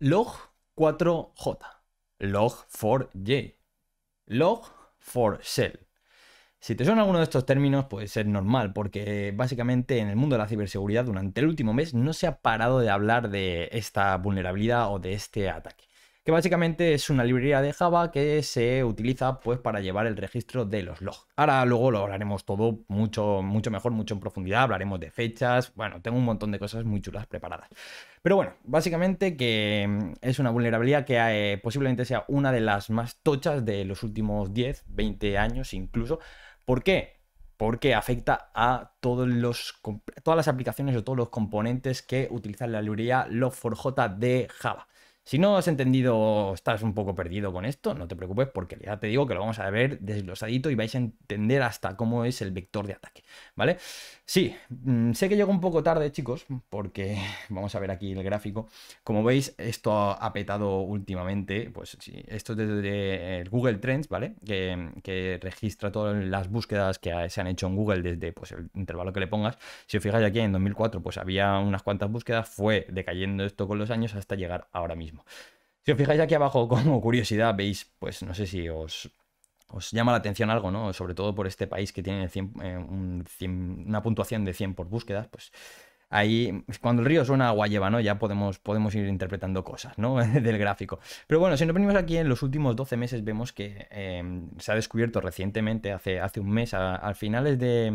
log4j, log4j, log4shell. Si te suena alguno de estos términos, puede ser normal, porque básicamente en el mundo de la ciberseguridad durante el último mes no se ha parado de hablar de esta vulnerabilidad o de este ataque que básicamente es una librería de Java que se utiliza pues para llevar el registro de los logs. Ahora luego lo hablaremos todo mucho, mucho mejor, mucho en profundidad, hablaremos de fechas, bueno, tengo un montón de cosas muy chulas preparadas. Pero bueno, básicamente que mm, es una vulnerabilidad que eh, posiblemente sea una de las más tochas de los últimos 10, 20 años incluso. ¿Por qué? porque afecta a todos los, todas las aplicaciones o todos los componentes que utilizan la librería log4j de Java. Si no has entendido o estás un poco perdido con esto, no te preocupes porque ya te digo que lo vamos a ver desglosadito y vais a entender hasta cómo es el vector de ataque, ¿vale? Sí, mm, sé que llego un poco tarde, chicos, porque vamos a ver aquí el gráfico. Como veis, esto ha petado últimamente, pues sí, esto es desde el Google Trends, ¿vale? Que, registra todas las búsquedas que se han hecho en Google desde pues, el intervalo que le pongas. Si os fijáis aquí en 2004, pues había unas cuantas búsquedas, fue decayendo esto con los años hasta llegar ahora mismo. Si os fijáis aquí abajo como curiosidad, veis, pues no sé si os, llama la atención algo, ¿no? Sobre todo por este país que tiene eh, una puntuación de 100 por búsquedas, pues ahí cuando el río suena agua lleva, ¿no? Ya podemos, podemos ir interpretando cosas, ¿no? Del gráfico. Pero bueno, si nos venimos aquí en los últimos 12 meses vemos que em, se ha descubierto recientemente, hace, hace un mes, a, finales de,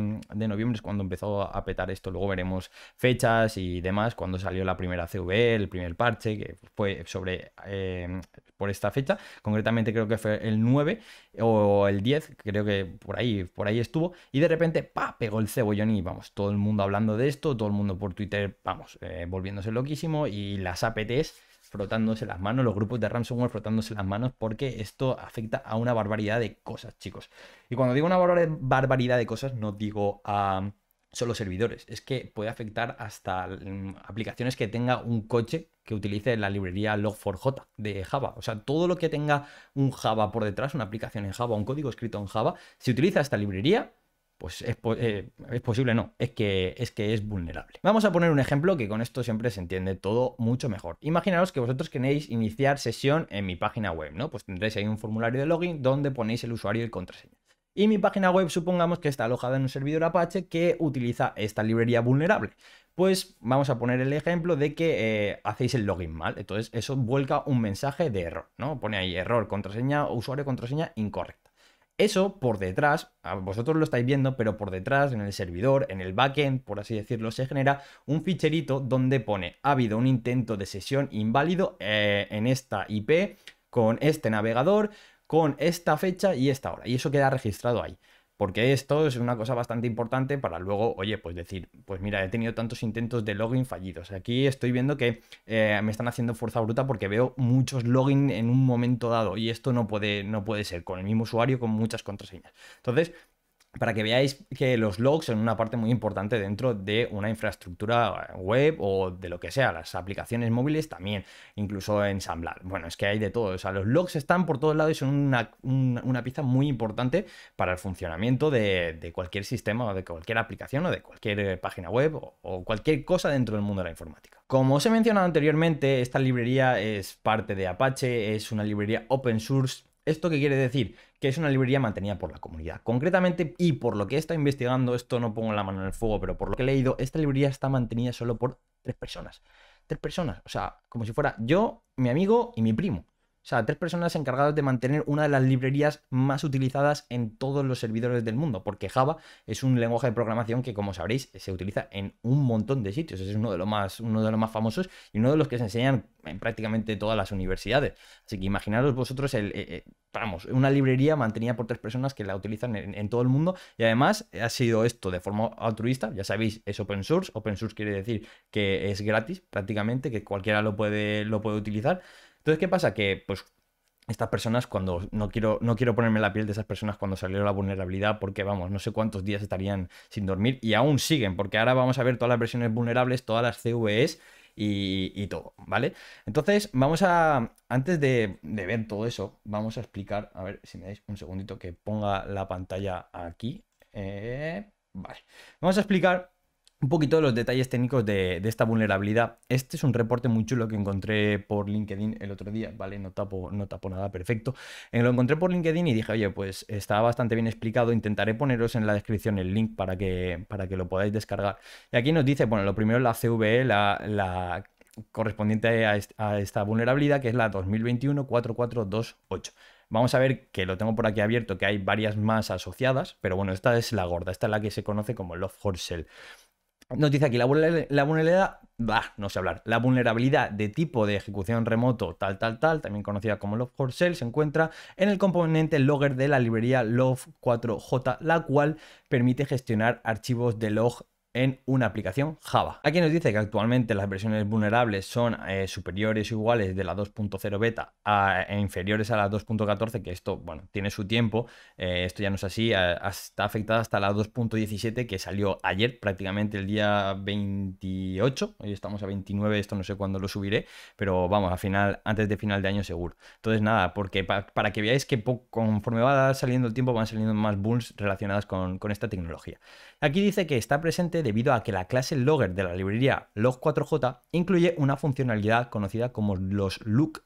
noviembre es cuando empezó a petar esto, luego veremos fechas y demás, cuando salió la primera CV el primer parche, que fue sobre em, por esta fecha, concretamente creo que fue el 9 o el 10, creo que por ahí, por ahí estuvo, y de repente, pa, pegó el cebollón y vamos, todo el mundo hablando de esto, todo el mundo por Twitter, vamos, eh, volviéndose loquísimo y las APTs frotándose las manos, los grupos de ransomware frotándose las manos, porque esto afecta a una barbaridad de cosas, chicos. Y cuando digo una barbaridad de cosas, no digo a son los servidores. Es que puede afectar hasta mm, aplicaciones que tenga un coche que utilice la librería log4j de Java. O sea, todo lo que tenga un Java por detrás, una aplicación en Java, un código escrito en Java, si utiliza esta librería, pues es, eh, posible, no, es que, es que es vulnerable. Vamos a poner un ejemplo que con esto siempre se entiende todo mucho mejor. Imaginaros que vosotros queréis iniciar sesión en mi página web, ¿no? Pues tendréis ahí un formulario de login donde ponéis el usuario y el contraseña. Y mi página web, supongamos que está alojada en un servidor Apache que utiliza esta librería vulnerable. Pues vamos a poner el ejemplo de que eh, hacéis el login mal. Entonces, eso vuelca un mensaje de error, ¿no? Pone ahí error, contraseña, usuario, contraseña incorrecta. Eso por detrás, vosotros lo estáis viendo, pero por detrás, en el servidor, en el backend, por así decirlo, se genera un ficherito donde pone ha habido un intento de sesión inválido eh, en esta IP con este navegador con esta fecha y esta hora. Y eso queda registrado ahí. Porque esto es una cosa bastante importante para luego, oye, pues decir, pues mira, he tenido tantos intentos de login fallidos. Aquí estoy viendo que eh, me están haciendo fuerza bruta porque veo muchos login en un momento dado y esto no puede, no puede ser con el mismo usuario, con muchas contraseñas. Entonces, para que veáis que los logs son una parte muy importante dentro de una infraestructura eh, web o de lo que sea, las aplicaciones móviles también, incluso ensamblar. Bueno, es que hay de todo, o sea, los logs están por todos lados y son una, pieza muy importante para el funcionamiento de, cualquier sistema o de cualquier aplicación o de cualquier eh, página web o cualquier cosa dentro del mundo de la informática. Como os he mencionado anteriormente, esta librería es parte de Apache, es una librería open source ¿Esto qué quiere decir? Que es una librería mantenida por la comunidad. Concretamente, y por lo que he estado investigando, esto no pongo la mano en el fuego, pero por lo que he leído, esta librería está mantenida solo por tres personas. Tres personas, o sea, como si fuera yo, mi amigo y mi primo. O sea, tres personas encargadas de mantener una de las librerías más utilizadas en todos los servidores del mundo, porque Java es un lenguaje de programación que, como sabréis, se utiliza en un montón de sitios. Es uno de los más, uno de los más famosos y uno de los que se enseñan en prácticamente todas las universidades. Así que imaginaros vosotros, eh, eh, vamos, una librería mantenida por tres personas que la utilizan en, todo el mundo y además ha sido esto de forma altruista. Ya sabéis, es open source. Open source quiere decir que es gratis prácticamente, que cualquiera lo puede, lo puede utilizar. Entonces, ¿qué pasa? Que pues estas personas cuando no quiero no quiero ponerme la piel de esas personas cuando salió la vulnerabilidad porque vamos no sé cuántos días estarían sin dormir y aún siguen porque ahora vamos a ver todas las versiones vulnerables todas las CVEs y, todo vale entonces vamos a antes de, ver todo eso vamos a explicar a ver si me dais un segundito que ponga la pantalla aquí eh, vale vamos a explicar un poquito de los detalles técnicos de, esta vulnerabilidad. Este es un reporte muy chulo que encontré por LinkedIn el otro día, ¿vale? No tapo, no tapo nada perfecto. Eh, lo encontré por LinkedIn y dije, oye, pues está bastante bien explicado. Intentaré poneros en la descripción el link para que, para que lo podáis descargar. Y aquí nos dice, bueno, lo primero la CVE, la, correspondiente a, esta vulnerabilidad, que es la 2021-4428. Vamos a ver que lo tengo por aquí abierto, que hay varias más asociadas, pero bueno, esta es la gorda, esta es la que se conoce como Love Horsell. Noticia dice aquí, la, vulnerabilidad, no sé hablar, la vulnerabilidad de tipo de ejecución remoto tal, tal, tal, también conocida como love 4 se encuentra en el componente logger de la librería Love4j, la cual permite gestionar archivos de log en una aplicación Java. Aquí nos dice que actualmente las versiones vulnerables son eh, superiores o iguales de la 2.0 beta a, e inferiores a la 2.14, que esto, bueno, tiene su tiempo, eh, esto ya no es así, está afectada hasta la 2.17 que salió ayer, prácticamente el día 28, hoy estamos a 29, esto no sé cuándo lo subiré, pero vamos, a final, antes de final de año seguro. Entonces nada, porque para que veáis que conforme va saliendo el tiempo van saliendo más bulls relacionadas con esta tecnología. Aquí dice que está presente debido a que la clase logger de la librería log4j incluye una funcionalidad conocida como los lookup,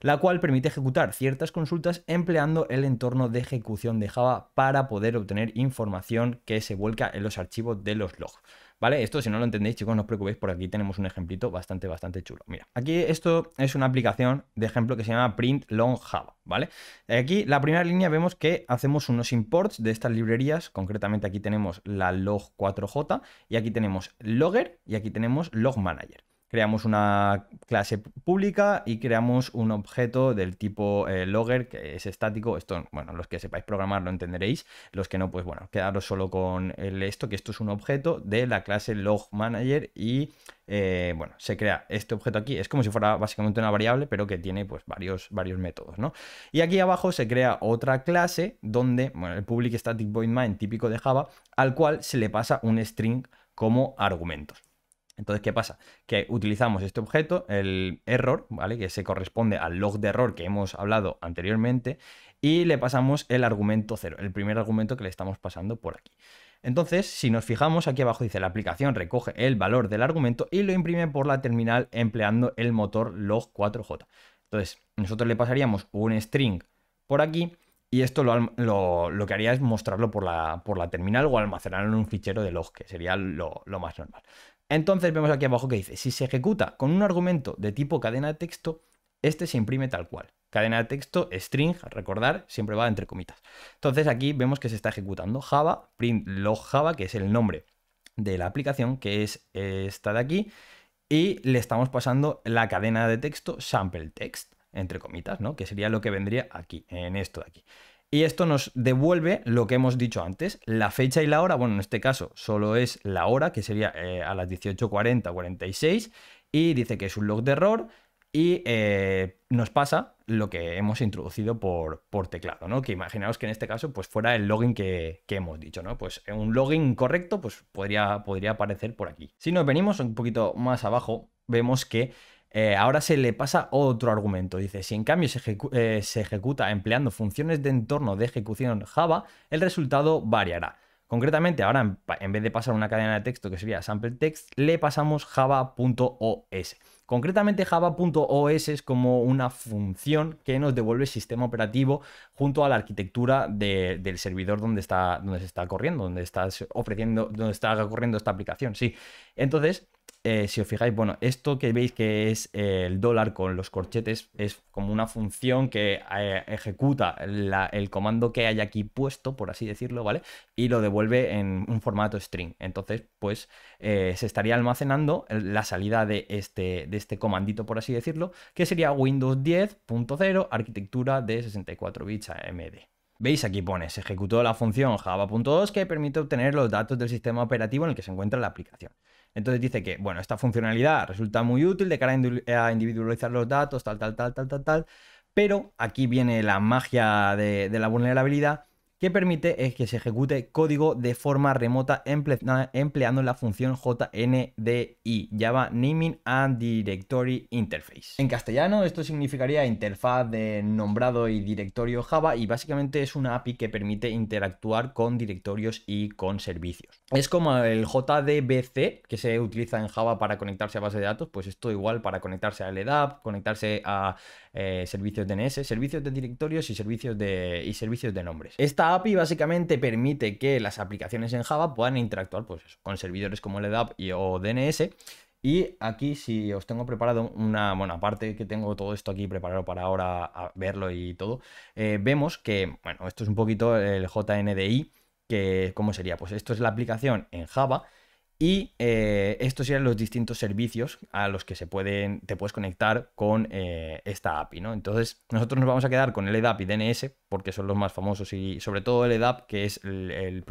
la cual permite ejecutar ciertas consultas empleando el entorno de ejecución de Java para poder obtener información que se vuelca en los archivos de los logs. ¿Vale? Esto si no lo entendéis, chicos, no os preocupéis, por aquí tenemos un ejemplito bastante, bastante chulo. Mira, aquí esto es una aplicación de ejemplo que se llama Print Long Java, ¿vale? Aquí la primera línea vemos que hacemos unos imports de estas librerías, concretamente aquí tenemos la log4j y aquí tenemos logger y aquí tenemos log manager creamos una clase pública y creamos un objeto del tipo eh, logger que es estático. Esto, bueno, los que sepáis programar lo entenderéis. Los que no, pues bueno, quedaros solo con el esto, que esto es un objeto de la clase log manager y eh, bueno, se crea este objeto aquí. Es como si fuera básicamente una variable, pero que tiene pues varios, varios métodos, ¿no? Y aquí abajo se crea otra clase donde, bueno, el public static void main típico de Java, al cual se le pasa un string como argumentos. Entonces, ¿qué pasa? Que utilizamos este objeto, el error, ¿vale? Que se corresponde al log de error que hemos hablado anteriormente, y le pasamos el argumento 0, el primer argumento que le estamos pasando por aquí. Entonces, si nos fijamos aquí abajo dice la aplicación recoge el valor del argumento y lo imprime por la terminal empleando el motor log4j. Entonces, nosotros le pasaríamos un string por aquí y esto lo, que haría es mostrarlo por la, por la, terminal o almacenarlo en un fichero de log, que sería lo, lo más normal. Entonces vemos aquí abajo que dice, si se ejecuta con un argumento de tipo cadena de texto, este se imprime tal cual. Cadena de texto, string, recordar, siempre va entre comitas. Entonces aquí vemos que se está ejecutando Java, print log Java, que es el nombre de la aplicación, que es esta de aquí, y le estamos pasando la cadena de texto sample text, entre comitas, ¿no? Que sería lo que vendría aquí, en esto de aquí. Y esto nos devuelve lo que hemos dicho antes, la fecha y la hora, bueno, en este caso solo es la hora, que sería eh, a las 18.40, 46, y dice que es un log de error y eh, nos pasa lo que hemos introducido por, por, teclado, ¿no? Que imaginaos que en este caso pues fuera el login que, hemos dicho, ¿no? Pues eh, un login correcto pues podría, podría aparecer por aquí. Si nos venimos un poquito más abajo, vemos que eh, ahora se le pasa otro argumento. Dice, si en cambio eh, se, ejecuta empleando funciones de entorno de ejecución Java, el resultado variará. Concretamente, ahora en, vez de pasar una cadena de texto que sería sample text, le pasamos java.os. Concretamente, java.os es como una función que nos devuelve el sistema operativo junto a la arquitectura del servidor donde, está, donde se está corriendo, donde está ofreciendo, donde está corriendo esta aplicación. Sí. Entonces, eh, si os fijáis, bueno, esto que veis que es eh, el dólar con los corchetes es como una función que eh, ejecuta el comando que hay aquí puesto, por así decirlo, ¿vale? Y lo devuelve en un formato string. Entonces, pues se estaría almacenando la salida de este, de este comandito, por así decirlo, que sería Windows 10.0, arquitectura de 64 bits AMD. Veis, aquí pone, se ejecutó la función java.2 que permite obtener los datos del sistema operativo en el que se encuentra la aplicación. Entonces dice que, bueno, esta funcionalidad resulta muy útil de cara a individualizar los datos, tal, tal, tal, tal, tal, tal, pero aquí viene la magia de, de la vulnerabilidad que permite es que se ejecute código de forma remota empleando la función JNDI, Java Naming and Directory Interface. En castellano esto significaría interfaz de nombrado y directorio Java y básicamente es una API que permite interactuar con directorios y con servicios. Es como el JDBC que se utiliza en Java para conectarse a base de datos, pues esto igual para conectarse a LDAP, conectarse a eh, servicios DNS, servicios de directorios y servicios de, y servicios de nombres. Esta API básicamente permite que las aplicaciones en Java puedan interactuar pues, con servidores como LDAP y, o DNS. Y aquí, si os tengo preparado una, bueno, aparte que tengo todo esto aquí preparado para ahora a verlo y todo, eh, vemos que, bueno, esto es un poquito el JNDI, que, ¿cómo sería? Pues esto es la aplicación en Java y eh, estos eran los distintos servicios a los que se pueden, te puedes conectar con eh, esta API, ¿no? Entonces, nosotros nos vamos a quedar con el EDAP y DNS, porque son los más famosos, y sobre todo el LDAP, e que es el,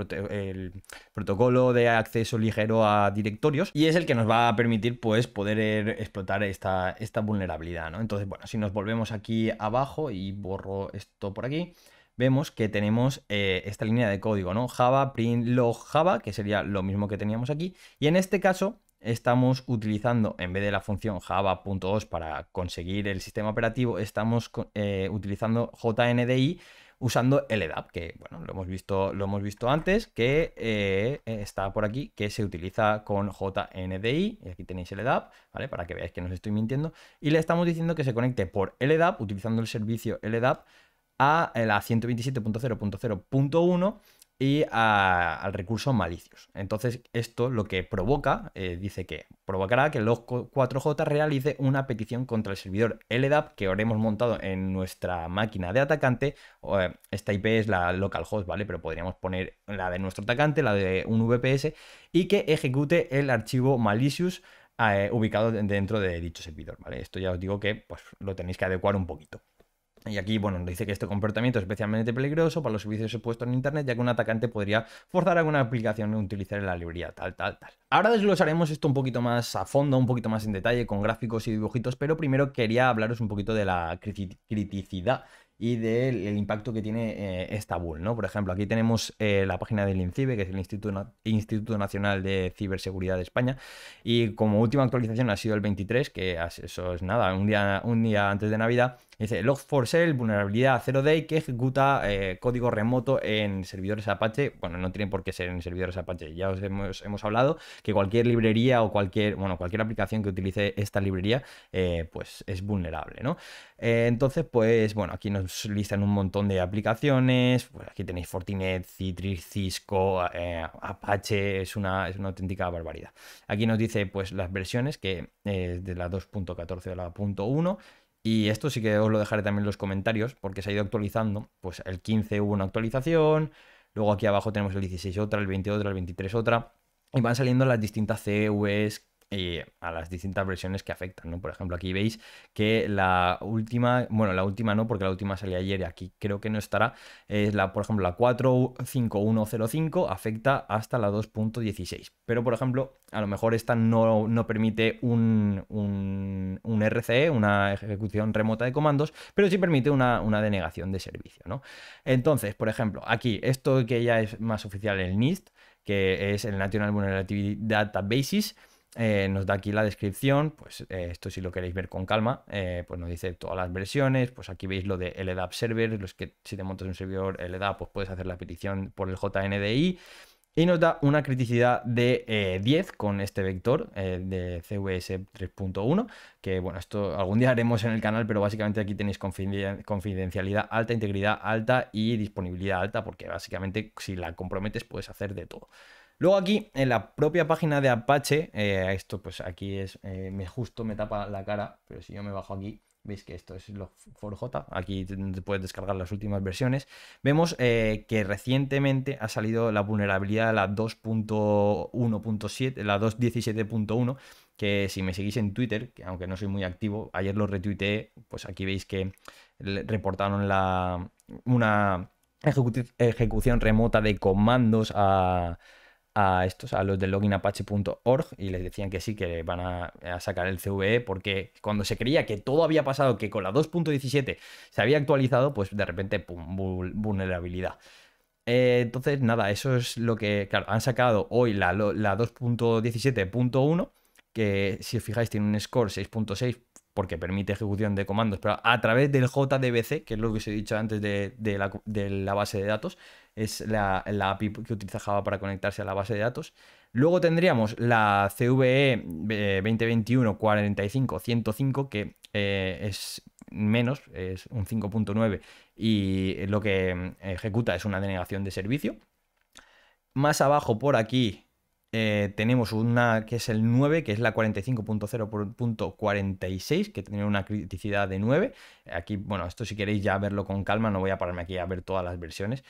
protocolo de acceso ligero a directorios, y es el que nos va a permitir, pues, poder explotar esta, esta vulnerabilidad, ¿no? Entonces, bueno, si nos volvemos aquí abajo y borro esto por aquí, vemos que tenemos eh, esta línea de código, ¿no? Java, print, log, Java, que sería lo mismo que teníamos aquí. Y en este caso estamos utilizando, en vez de la función java.os para conseguir el sistema operativo, estamos eh, utilizando jndi usando LDAP, que bueno, lo hemos visto, lo hemos visto antes, que eh, está por aquí, que se utiliza con JNDI, y aquí tenéis LDAP, ¿vale? Para que veáis que no os estoy mintiendo, y le estamos diciendo que se conecte por LDAP, utilizando el servicio LDAP, a eh, la 127.0.0.1 y al recurso malicios. Entonces, esto lo que provoca, eh, dice que provocará que los 4J realice una petición contra el servidor LDAP que ahora hemos montado en nuestra máquina de atacante. Eh, esta IP es la localhost, ¿vale? Pero podríamos poner la de nuestro atacante, la de un VPS, y que ejecute el archivo malicious ubicado dentro de dicho servidor, ¿vale? Esto ya os digo que pues, lo tenéis que adecuar un poquito. Y aquí, bueno, dice que este comportamiento es especialmente peligroso para los servicios expuestos en Internet, ya que un atacante podría forzar alguna aplicación a utilizar la librería tal, tal, tal. Ahora desglosaremos esto un poquito más a fondo, un poquito más en detalle, con gráficos y dibujitos, pero primero quería hablaros un poquito de la criticidad y del impacto que tiene eh, esta bull, ¿no? Por ejemplo, aquí tenemos eh, la página del INCIBE, que es el Instituto, Instituto, Nacional de Ciberseguridad de España, y como última actualización ha sido el 23, que eso es nada, un día, un día antes de Navidad, Dice log 4 vulnerabilidad 0day que ejecuta eh, código remoto en servidores Apache. Bueno, no tiene por qué ser en servidores Apache. Ya os hemos, hablado que cualquier librería o cualquier, bueno, cualquier aplicación que utilice esta librería, eh, pues es vulnerable, ¿no? Eh, entonces, pues bueno, aquí nos listan un montón de aplicaciones. Pues aquí tenéis Fortinet, Citrix, Cisco, Apache. Es una, es una auténtica barbaridad. Aquí nos dice pues las versiones que es de la 2.14 a la 1 y esto sí que os lo dejaré también en los comentarios, porque se ha ido actualizando. Pues el 15 hubo una actualización, luego aquí abajo tenemos el 16 otra, el 20 otra, el 23 otra. Y van saliendo las distintas CVs eh, a las distintas versiones que afectan, Por ejemplo, aquí veis que la última, bueno, la última no, porque la última salió ayer y aquí creo que no estará, es la, por ejemplo, la 45105 afecta hasta la 2.16, pero por ejemplo, a lo mejor esta no, no permite un, un, RCE, una ejecución remota de comandos, pero sí permite una, denegación de servicio, Entonces, por ejemplo, aquí, esto que ya es más oficial el NIST, que es el National Vulnerability Databases, eh, nos da aquí la descripción, pues eh, esto si lo queréis ver con calma, eh, pues nos dice todas las versiones, pues aquí veis lo de LDAP server, los que si te montas un servidor LDAP, pues puedes hacer la petición por el JNDI. Y nos da una criticidad de 10 con este vector de CVS 3.1, que bueno, esto algún día haremos en el canal, pero básicamente aquí tenéis confidencialidad alta, integridad alta y disponibilidad alta, porque básicamente si la comprometes puedes hacer de todo. Luego aquí, en la propia página de Apache, eh, esto pues aquí es, eh, me justo me tapa la cara, pero si yo me bajo aquí, veis que esto es lo 4 aquí puedes descargar las últimas versiones, vemos eh, que recientemente ha salido la vulnerabilidad de la 2.1.7, la 2.17.1, que si me seguís en Twitter, que aunque no soy muy activo, ayer lo retuiteé, pues aquí veis que reportaron la, una ejecución remota de comandos a a estos, a los de loginapache.org, y les decían que sí, que van a, sacar el CVE, porque cuando se creía que todo había pasado, que con la 2.17 se había actualizado, pues de repente, pum, vulnerabilidad. Eh, entonces, nada, eso es lo que, claro, han sacado hoy la, 2.17.1, que si os fijáis tiene un score 6.6 porque permite ejecución de comandos, pero a través del JDBC, que es lo que os he dicho antes de, de la base de datos, es la, API que utiliza Java para conectarse a la base de datos. Luego tendríamos la CVE e, eh, 2021-45-105, que eh, es menos, es un 5.9, y lo que mm, ejecuta es una denegación de servicio. Más abajo por aquí eh, tenemos una que es el 9, que es la 45.0.46, que tiene una criticidad de 9. Aquí, bueno, esto si queréis ya verlo con calma, no voy a pararme aquí a ver todas las versiones.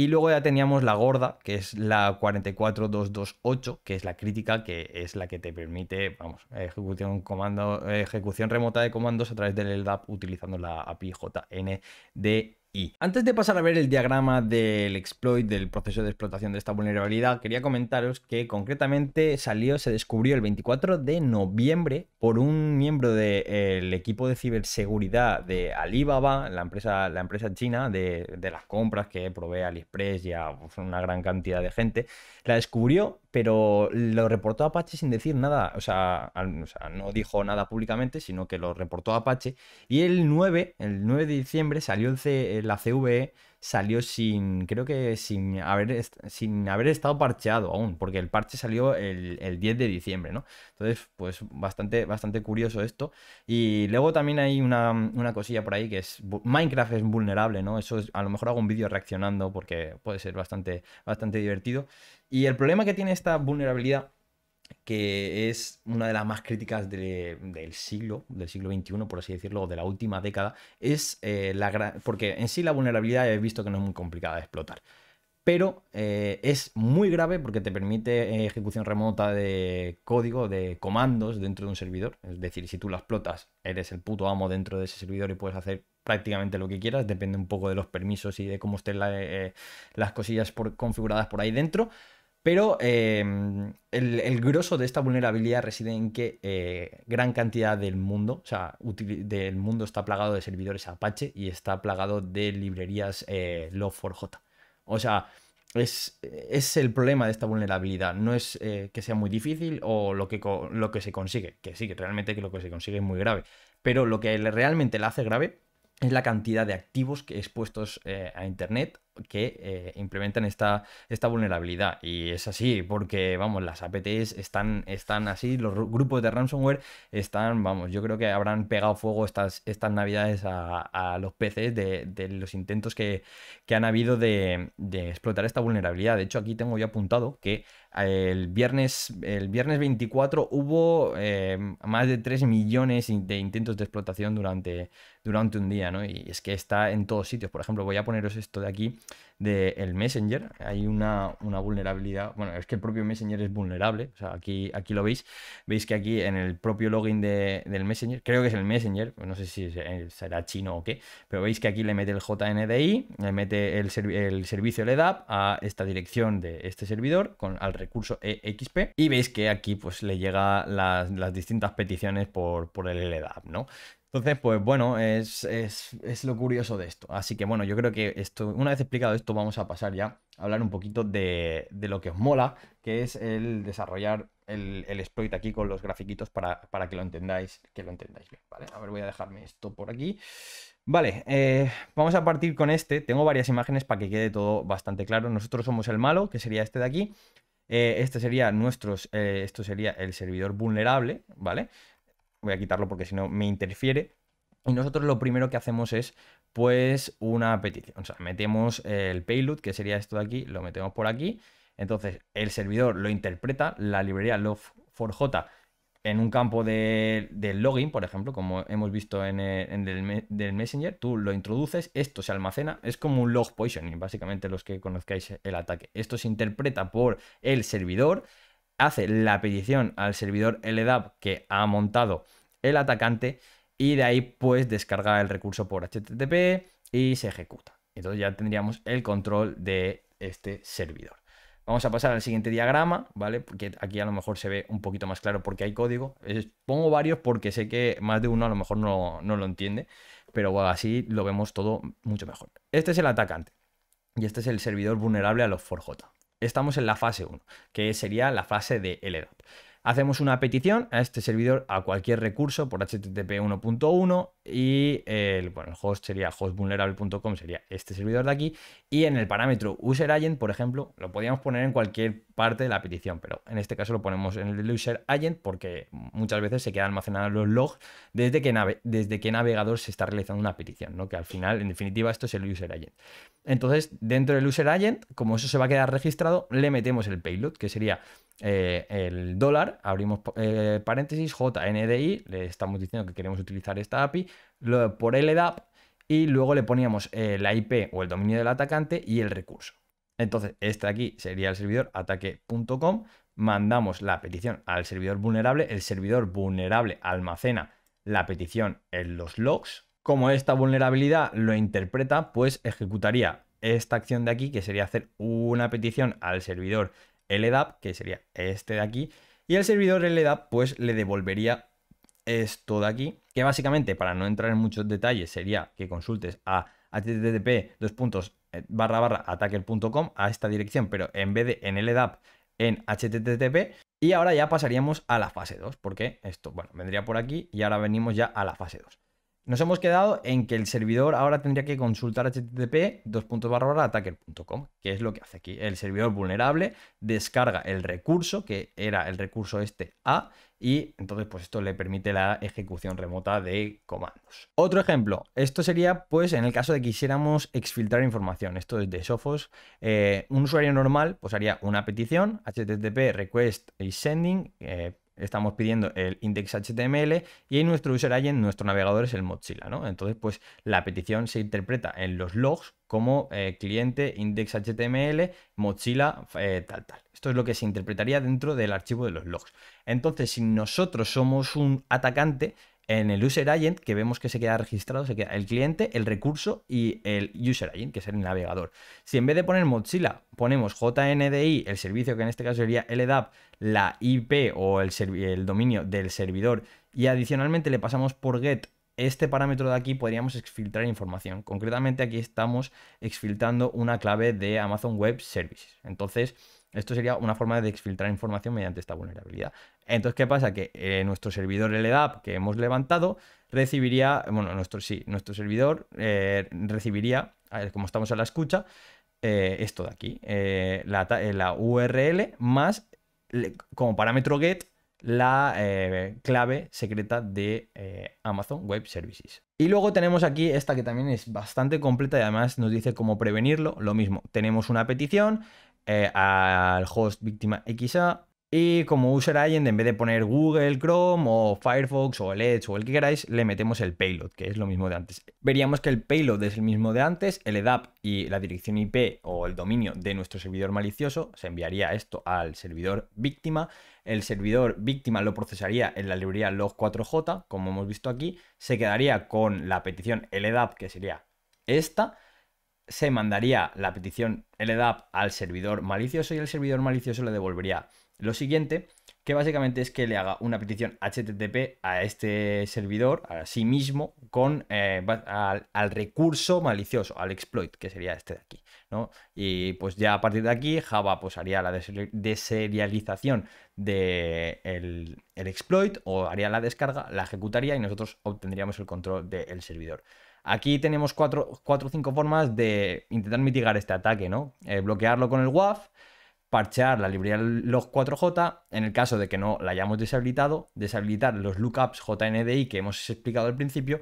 Y luego ya teníamos la gorda, que es la 44228, que es la crítica, que es la que te permite, vamos, ejecución, comando, ejecución remota de comandos a través del LDAP utilizando la API JN de y Antes de pasar a ver el diagrama del exploit del proceso de explotación de esta vulnerabilidad, quería comentaros que concretamente salió, se descubrió el 24 de noviembre por un miembro del equipo de ciberseguridad de Alibaba, la empresa, la empresa china de, las compras que provee AliExpress y a una gran cantidad de gente, la descubrió pero lo reportó Apache sin decir nada, o sea, no dijo nada públicamente, sino que lo reportó Apache. Y el 9, el 9 de diciembre salió el la CVE salió sin, creo que sin haber, sin haber estado parcheado aún, porque el parche salió el, 10 de diciembre, ¿no? Entonces, pues bastante, bastante curioso esto. Y luego también hay una, cosilla por ahí que es, Minecraft es vulnerable, ¿no? Eso es, a lo mejor hago un vídeo reaccionando porque puede ser bastante, bastante divertido. Y el problema que tiene esta vulnerabilidad que es una de las más críticas del siglo, del siglo XXI, por así decirlo, de la última década, es eh, la porque en sí la vulnerabilidad he visto que no es muy complicada de explotar. Pero eh, es muy grave porque te permite eh, ejecución remota de código, de comandos dentro de un servidor. Es decir, si tú la explotas, eres el puto amo dentro de ese servidor y puedes hacer prácticamente lo que quieras. Depende un poco de los permisos y de cómo estén las cosillas configuradas por ahí dentro pero em, el, el, grosso de esta vulnerabilidad reside en que eh, gran cantidad del mundo, o sea, del mundo está plagado de servidores Apache y está plagado de librerías eh, Log4j. O sea, es, el problema de esta vulnerabilidad. No es eh, que sea muy difícil o lo que, lo que se consigue, que sí, que realmente que lo que se consigue es muy grave. Pero lo que realmente la hace grave es la cantidad de activos que expuestos eh, a Internet que eh, implementan esta, esta vulnerabilidad. Y es así, porque vamos, las APTs están, están así, los grupos de ransomware están, vamos, yo creo que habrán pegado fuego estas, estas navidades a, los PCs de, los intentos que, han habido de, explotar esta vulnerabilidad. De hecho, aquí tengo yo apuntado que el viernes, el viernes 24 hubo eh, más de 3 millones de intentos de explotación durante, durante un día, ¿no? Y es que está en todos sitios. Por ejemplo, voy a poneros esto de aquí del Messenger. Hay una, vulnerabilidad. Bueno, es que el propio Messenger es vulnerable. aquí, aquí lo veis. Veis que aquí en el propio login del Messenger, creo que es el Messenger, no sé si eh, será chino o qué, pero veis que aquí le mete el JNDI, le mete el, el servicio LEDAP a esta dirección de este servidor con al recurso EXP. Y veis que aquí pues le llega las, las distintas peticiones por, por el LEDAP, ¿no? Entonces, pues bueno, es, lo curioso de esto. Así que bueno, yo creo que esto, una vez explicado esto, vamos a pasar ya a hablar un poquito de, lo que os mola, que es el desarrollar el, el exploit aquí con los grafiquitos para, para, que lo entendáis, que lo entendáis bien. a ver, voy a dejarme esto por aquí. Vale, eh, vamos a partir con este. Tengo varias imágenes para que quede todo bastante claro. Nosotros somos el malo, que sería este de aquí. Eh, este sería nuestros, eh, esto sería el servidor vulnerable, ¿vale? voy a quitarlo porque si no me interfiere. Y nosotros lo primero que hacemos es, pues, una petición. O sea, metemos el payload, que sería esto de aquí, lo metemos por aquí. Entonces, el servidor lo interpreta, la librería log4j en un campo de, login, por ejemplo, como hemos visto en e, el, Messenger, tú lo introduces, esto se almacena, es como un log poisoning, básicamente los que conozcáis el ataque. Esto se interpreta por el servidor, hace la petición al servidor LDAP que ha montado el atacante y de ahí pues descarga el recurso por HTTP y se ejecuta. Entonces ya tendríamos el control de este servidor. Vamos a pasar al siguiente diagrama, ¿vale? Porque aquí a lo mejor se ve un poquito más claro porque hay código. pongo varios porque sé que más de uno a lo mejor no, lo entiende, pero así lo vemos todo mucho mejor. Este es el atacante y este es el servidor vulnerable a los 4 estamos en la fase 1, que sería la fase de LDAP. Hacemos una petición a este servidor a cualquier recurso por HTTP 1.1 y el, bueno, el host sería hostvulnerable.com, sería este servidor de aquí, y en el parámetro user userAgent, por ejemplo, lo podríamos poner en cualquier parte de la petición, pero en este caso lo ponemos en el user-agent porque muchas veces se quedan almacenados los logs desde que, desde navegador se está realizando una petición, que al final, en definitiva, esto es el user userAgent. Entonces, dentro del user-agent, como eso se va a quedar registrado, le metemos el payload, que sería eh, el dólar, abrimos eh, paréntesis, JNDI, le estamos diciendo que queremos utilizar esta API, lo, por LDAP e y luego le poníamos eh, la IP o el dominio del atacante y el recurso. Entonces, este aquí sería el servidor ataque.com, mandamos la petición al servidor vulnerable, el servidor vulnerable almacena la petición en los logs. Como esta vulnerabilidad lo interpreta, pues ejecutaría esta acción de aquí, que sería hacer una petición al servidor LDAP, e que sería este de aquí, y el servidor LDAP e pues le devolvería esto de aquí, que básicamente, para no entrar en muchos detalles, sería que consultes a http dos eh, barra attacker.com a esta dirección, pero en vez de en el edap en http. Y ahora ya pasaríamos a la fase 2, porque esto, bueno, vendría por aquí y ahora venimos ya a la fase 2. Nos hemos quedado en que el servidor ahora tendría que consultar http attackercom que es lo que hace aquí. El servidor vulnerable descarga el recurso, que era el recurso este A, y entonces pues esto le permite la ejecución remota de comandos. Otro ejemplo, esto sería pues en el caso de que quisiéramos exfiltrar información, esto es de Sophos, eh, un usuario normal pues haría una petición http request sending eh, estamos pidiendo el index.html HTML y nuestro user agent, nuestro navegador es el mochila. ¿no? Entonces, pues la petición se interpreta en los logs como eh, cliente index.html HTML, Mozilla, eh, tal, tal. Esto es lo que se interpretaría dentro del archivo de los logs. Entonces, si nosotros somos un atacante, en el user agent que vemos que se queda registrado, se queda el cliente, el recurso y el user agent, que es el navegador. Si en vez de poner Mozilla ponemos JNDI, el servicio que en este caso sería LDAP, la IP o el, el dominio del servidor y adicionalmente le pasamos por get este parámetro de aquí podríamos exfiltrar información. Concretamente aquí estamos exfiltrando una clave de Amazon Web Services. Entonces, esto sería una forma de exfiltrar información mediante esta vulnerabilidad. Entonces, ¿qué pasa? Que eh, nuestro servidor LDAP que hemos levantado recibiría, bueno, nuestro, sí, nuestro servidor eh, recibiría, eh, como estamos a la escucha, esto de aquí, la, URL más como parámetro get la clave secreta de Amazon Web Services. Y luego tenemos aquí esta que también es bastante completa y además nos dice cómo prevenirlo. Lo mismo, tenemos una petición, eh, al host víctima XA. Y como user agent, en vez de poner Google, Chrome o Firefox o el Edge o el que queráis, le metemos el payload, que es lo mismo de antes. Veríamos que el payload es el mismo de antes, el EDAP y la dirección IP o el dominio de nuestro servidor malicioso, se enviaría esto al servidor víctima. El servidor víctima lo procesaría en la librería log4j, como hemos visto aquí, se quedaría con la petición LDAP, que sería esta, se mandaría la petición LDAP al servidor malicioso y el servidor malicioso le devolvería lo siguiente, que básicamente es que le haga una petición HTTP a este servidor, a sí mismo, con, eh, al, recurso malicioso, al exploit, que sería este de aquí, Y pues ya a partir de aquí, Java pues haría la deserialización del el exploit o haría la descarga, la ejecutaría y nosotros obtendríamos el control del servidor. Aquí tenemos cuatro, o cinco formas de intentar mitigar este ataque, ¿no? Eh, bloquearlo con el WAF, parchear la librería log 4j, en el caso de que no la hayamos deshabilitado, deshabilitar los lookups JNDI que hemos explicado al principio,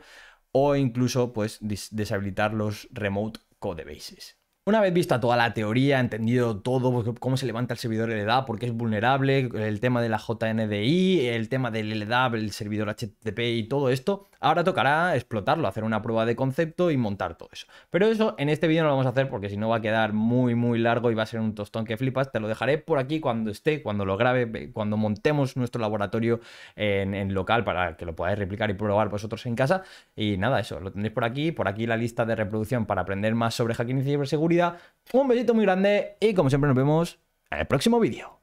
o incluso pues, deshabilitar los remote codebases. Una vez vista toda la teoría, entendido todo, pues, cómo se levanta el servidor LDAP, por qué es vulnerable, el tema de la JNDI, el tema del LDAP, el servidor HTTP y todo esto, ahora tocará explotarlo, hacer una prueba de concepto y montar todo eso. Pero eso en este vídeo no lo vamos a hacer porque si no va a quedar muy muy largo y va a ser un tostón que flipas. Te lo dejaré por aquí cuando esté, cuando lo grabe, cuando montemos nuestro laboratorio en, local para que lo podáis replicar y probar vosotros en casa. Y nada, eso, lo tendréis por aquí, por aquí la lista de reproducción para aprender más sobre hacking y ciberseguridad un besito muy grande y como siempre nos vemos en el próximo vídeo.